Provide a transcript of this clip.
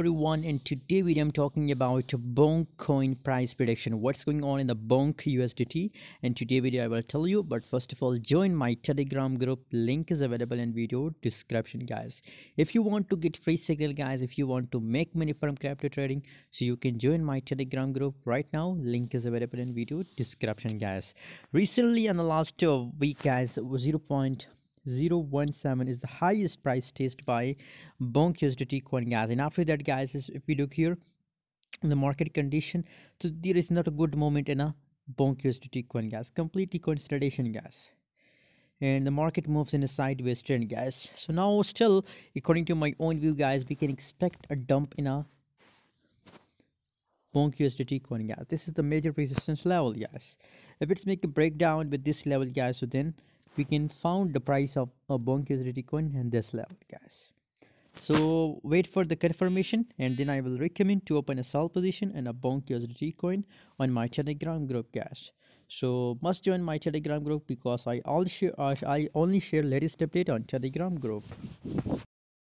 everyone and today video I'm talking about Bonk coin price prediction what's going on in the Bonk USDT and today video I will tell you but first of all join my telegram group link is available in video description guys if you want to get free signal guys if you want to make money from crypto trading so you can join my telegram group right now link is available in video description guys recently in the last uh, week guys 0. Zero one seven is the highest price test by Bonk USDT coin guys and after that guys if we look here the market condition so there is not a good moment in a Bonk USDT coin guys completely consolidation guys and the market moves in a sideways trend guys so now still according to my own view guys we can expect a dump in a Bonk USDT coin guys this is the major resistance level guys if it's make a breakdown with this level guys so then we can found the price of a bonk utility coin and this level guys so wait for the confirmation and then i will recommend to open a sell position and a bonk utility coin on my telegram group guys so must join my telegram group because i i only share latest update on telegram group